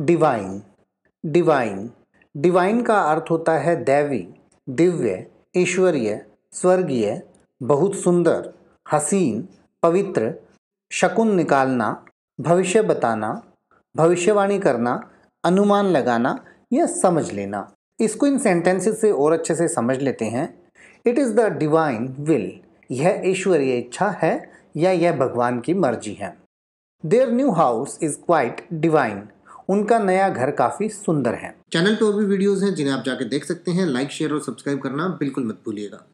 divine divine divine का अर्थ होता है दैवी दिव्य ईश्वरीय स्वर्गीय बहुत सुंदर हसीन पवित्र शकुन निकालना भविष्य बताना भविष्यवाणी करना अनुमान लगाना या समझ लेना इसको इन सेंटेंसेस से और अच्छे से समझ लेते हैं it is the divine will यह ईश्वरीय इच्छा है या यह भगवान की मर्जी है their new house is quite divine उनका नया घर काफी सुंदर है चैनल पर और भी वीडियोस हैं जिन्हें आप जाके देख सकते हैं लाइक शेयर और सब्सक्राइब करना बिल्कुल मत भूलिएगा